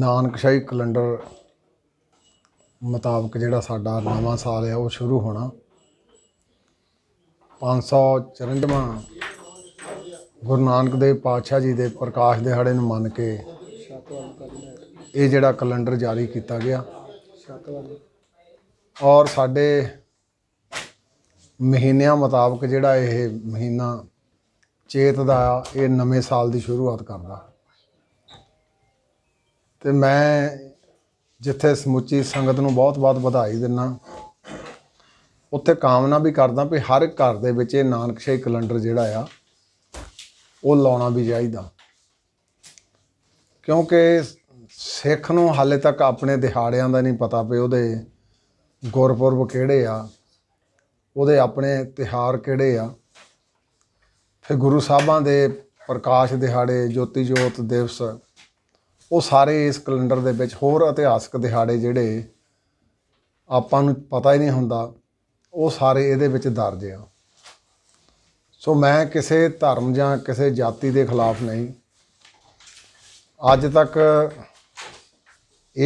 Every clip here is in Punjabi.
ਨਾਨਕਸ਼ਾਹੀ ਕੈਲੰਡਰ ਮੁਤਾਬਕ ਜਿਹੜਾ ਸਾਡਾ ਨਵਾਂ ਸਾਲ ਹੈ ਉਹ ਸ਼ੁਰੂ ਹੋਣਾ 594ਵਾਂ ਗੁਰੂ ਨਾਨਕ ਦੇਵ ਪਾਤਸ਼ਾਹ ਜੀ ਦੇ ਪ੍ਰਕਾਸ਼ ਦਿਹਾੜੇ ਨੂੰ ਮੰਨ ਕੇ ਇਹ ਜਿਹੜਾ ਕੈਲੰਡਰ ਜਾਰੀ ਕੀਤਾ ਗਿਆ ਔਰ ਸਾਡੇ ਮਹੀਨਿਆਂ ਮੁਤਾਬਕ ਜਿਹੜਾ ਇਹ ਮਹੀਨਾ ਚੇਤ ਦਾ ਇਹ ਨਵੇਂ ਸਾਲ ਦੀ ਸ਼ੁਰੂਆਤ ਕਰਦਾ ਤੇ ਮੈਂ ਜਿੱਥੇ ਸਮੁੱਚੀ ਸੰਗਤ ਨੂੰ ਬਹੁਤ-ਬਹੁਤ ਵਧਾਈ ਦਿੰਨਾ ਉੱਥੇ ਕਾਮਨਾ ਵੀ ਕਰਦਾ ਵੀ ਹਰ ਘਰ ਦੇ ਵਿੱਚ ਇਹ ਨਾਨਕਸ਼ਾਹੀ ਕੈਲੰਡਰ ਜਿਹੜਾ ਆ ਉਹ ਲਾਉਣਾ ਵੀ ਚਾਹੀਦਾ ਕਿਉਂਕਿ ਸਿੱਖ ਨੂੰ ਹਾਲੇ ਤੱਕ ਆਪਣੇ ਦਿਹਾੜਿਆਂ ਦਾ ਨਹੀਂ ਪਤਾ ਪਈ ਉਹਦੇ ਗੁਰਪੁਰਬ ਕਿਹੜੇ ਆ ਉਹਦੇ ਆਪਣੇ ਤਿਹਾਰ ਕਿਹੜੇ ਆ ਫਿਰ ਗੁਰੂ ਸਾਹਿਬਾਂ ਦੇ ਪ੍ਰਕਾਸ਼ ਦਿਹਾੜੇ ਜੋਤੀ ਜੋਤ ਦਿਵਸ ਉਹ ਸਾਰੇ ਇਸ ਕੈਲੰਡਰ ਦੇ ਵਿੱਚ ਹੋਰ ਇਤਿਹਾਸਕ ਦਿਹਾੜੇ ਜਿਹੜੇ ਆਪਾਂ ਨੂੰ ਪਤਾ ਹੀ ਨਹੀਂ ਹੁੰਦਾ ਉਹ ਸਾਰੇ ਇਹਦੇ ਵਿੱਚ ਦਰਜ ਆ ਸੋ ਮੈਂ ਕਿਸੇ ਧਰਮ ਜਾਂ ਕਿਸੇ ਜਾਤੀ ਦੇ ਖਿਲਾਫ ਨਹੀਂ ਅੱਜ ਤੱਕ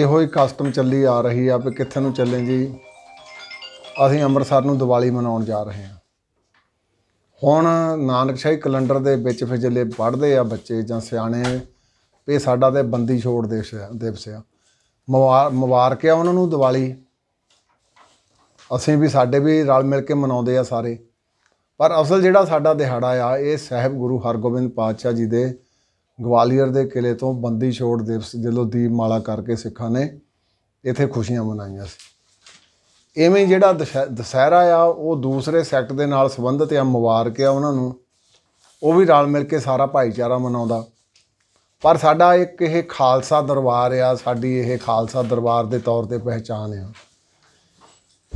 ਇਹੋ ਹੀ ਕਸਟਮ ਚੱਲੀ ਆ ਰਹੀ ਆ ਵੀ ਕਿੱਥੇ ਨੂੰ ਚੱਲੇ ਜੀ ਅਸੀਂ ਅੰਮ੍ਰਿਤਸਰ ਨੂੰ ਦੀਵਾਲੀ ਮਨਾਉਣ ਜਾ ਰਹੇ ਹਾਂ ਹੁਣ ਨਾਨਕਸ਼ਾਹੀ ਕੈਲੰਡਰ ਦੇ ਵਿੱਚ ਫਿਰ ਜਲੇ ਪੜਦੇ ਆ ਬੱਚੇ ਜਾਂ ਸਿਆਣੇ ਵੀ ਸਾਡਾ ਤੇ ਬੰਦੀ ਛੋੜ ਦੇਸ਼ ਦਿਵਸ ਆ ਮੁਬਾਰਕ ਆ ਉਹਨਾਂ ਨੂੰ ਦੀਵਾਲੀ ਅਸੀਂ ਵੀ ਸਾਡੇ ਵੀ ਰਲ ਮਿਲ ਕੇ ਮਨਾਉਂਦੇ ਆ ਸਾਰੇ ਪਰ ਅਸਲ ਜਿਹੜਾ ਸਾਡਾ ਦਿਹਾੜਾ ਆ ਇਹ ਸਹਿਬ ਗੁਰੂ ਹਰਗੋਬਿੰਦ ਪਾਤਸ਼ਾਹ ਜੀ ਦੇ ਗਵਾਲੀਅਰ ਦੇ ਕਿਲੇ ਤੋਂ ਬੰਦੀ ਛੋੜ ਦਿਵਸ ਜਦੋਂ ਮਾਲਾ ਕਰਕੇ ਸਿੱਖਾਂ ਨੇ ਇੱਥੇ ਖੁਸ਼ੀਆਂ ਮਨਾਈਆਂ ਸੀ ਐਵੇਂ ਜਿਹੜਾ ਦਸਹਿਰਾ ਆ ਉਹ ਦੂਸਰੇ ਸੈਕਟ ਦੇ ਨਾਲ ਸੰਬੰਧਤ ਆ ਮੁਬਾਰਕ ਆ ਉਹਨਾਂ ਨੂੰ ਉਹ ਵੀ ਰਲ ਮਿਲ ਕੇ ਸਾਰਾ ਭਾਈਚਾਰਾ ਮਨਾਉਂਦਾ ਪਰ ਸਾਡਾ ਇੱਕ ਇਹ ਖਾਲਸਾ ਦਰਬਾਰ ਆ ਸਾਡੀ ਇਹ ਖਾਲਸਾ ਦਰਬਾਰ ਦੇ ਤੌਰ ਤੇ ਪਹਿਚਾਨ ਆ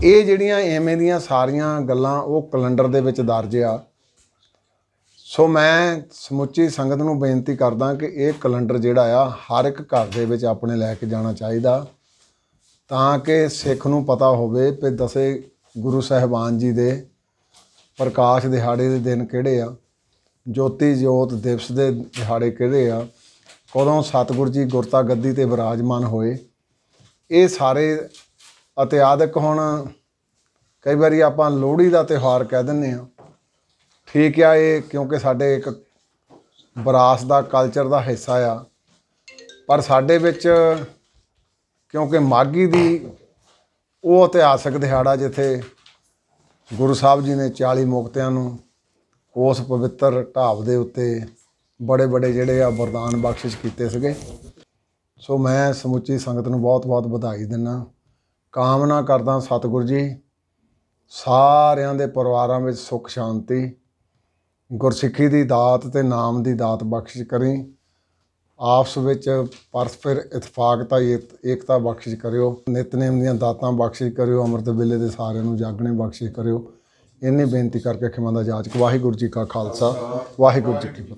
ਇਹ ਜਿਹੜੀਆਂ ਐਵੇਂ ਦੀਆਂ ਸਾਰੀਆਂ ਗੱਲਾਂ ਉਹ ਕੈਲੰਡਰ ਦੇ ਵਿੱਚ ਦਰਜ ਆ ਸੋ ਮੈਂ ਸਮੁੱਚੀ ਸੰਗਤ ਨੂੰ ਬੇਨਤੀ ਕਰਦਾ ਕਿ ਇਹ ਕੈਲੰਡਰ ਜਿਹੜਾ ਆ ਹਰ ਇੱਕ ਘਰ ਦੇ ਵਿੱਚ ਆਪਣੇ ਲੈ ਕੇ ਜਾਣਾ ਚਾਹੀਦਾ ਤਾਂ ਕਿ ਸਿੱਖ ਨੂੰ ਪਤਾ ਹੋਵੇ ਕਿ ਦਸੇ ਗੁਰੂ ਸਾਹਿਬਾਨ ਜੀ ਦੇ ਪ੍ਰਕਾਸ਼ ਦਿਹਾੜੇ ਦੇ ਦਿਨ ਕਿਹੜੇ ਆ ਜੋਤੀ ਜੋਤ ਦਿਵਸ ਦੇ ਦਿਹਾੜੇ ਕਿਹੜੇ ਆ ਕਦੋਂ ਸਤਿਗੁਰ ਜੀ ਗੁਰਤਾ ਗੱਦੀ ਤੇ ਬਿਰਾਜਮਾਨ ਹੋਏ ਇਹ ਸਾਰੇ ਇਤਿਆਦਕ ਹੁਣ ਕਈ ਵਾਰੀ ਆਪਾਂ ਲੋਹੜੀ ਦਾ ਤਿਉਹਾਰ ਕਹਿ ਦਿੰਨੇ ਆ ਠੀਕ ਆ ਇਹ ਕਿਉਂਕਿ ਸਾਡੇ ਇੱਕ ਵਿਰਾਸ ਦਾ ਕਲਚਰ ਦਾ ਹਿੱਸਾ ਆ ਪਰ ਸਾਡੇ ਵਿੱਚ ਕਿਉਂਕਿ ਮਾਗੀ ਦੀ ਉਹ ਇਤਿਹਾਸਕ ਦਿਹਾੜਾ ਜਿੱਥੇ ਗੁਰੂ ਸਾਹਿਬ ਜੀ ਨੇ 40 ਮੁਕਤਿਆਂ ਨੂੰ ਉਸ ਪਵਿੱਤਰ ਢਾਬ ਦੇ ਉੱਤੇ ਬੜੇ ਬੜੇ ਜਿਹੜੇ ਆ ਵਰਦਾਨ ਬਖਸ਼ਿਸ਼ ਕੀਤੇ ਸੀਗੇ ਸੋ ਮੈਂ ਸਮੁੱਚੀ ਸੰਗਤ ਨੂੰ ਬਹੁਤ-ਬਹੁਤ ਵਧਾਈ ਦਿੰਨਾ ਕਾਮਨਾ ਕਰਦਾ ਸਤਿਗੁਰੂ ਜੀ ਸਾਰਿਆਂ ਦੇ ਪਰਿਵਾਰਾਂ ਵਿੱਚ ਸੁੱਖ ਸ਼ਾਂਤੀ ਗੁਰਸਿੱਖੀ ਦੀ ਦਾਤ ਤੇ ਨਾਮ ਦੀ ਦਾਤ ਬਖਸ਼ਿਸ਼ ਕਰੀ ਆਪਸ ਵਿੱਚ ਪਰਸਪਰ ਇਤਫਾਕਤਾ ਏਕਤਾ ਬਖਸ਼ਿਸ਼ ਕਰਿਓ ਨਿਤਨੇਮ ਦੀਆਂ ਦਾਤਾਂ ਬਖਸ਼ਿਸ਼ ਕਰਿਓ ਅੰਮ੍ਰਿਤ ਵੇਲੇ ਦੇ ਸਾਰਿਆਂ ਨੂੰ ਜਾਗਣੇ ਬਖਸ਼ਿਸ਼ ਕਰਿਓ ਇੰਨੀ ਬੇਨਤੀ ਕਰਕੇ ਖਿਮਾ ਦਾ ਜਾਚਕ ਵਾਹਿਗੁਰੂ ਜੀ ਕਾ ਖਾਲਸਾ ਵਾਹਿਗੁਰੂ ਜੀ ਕੀ ਫਤਿਹ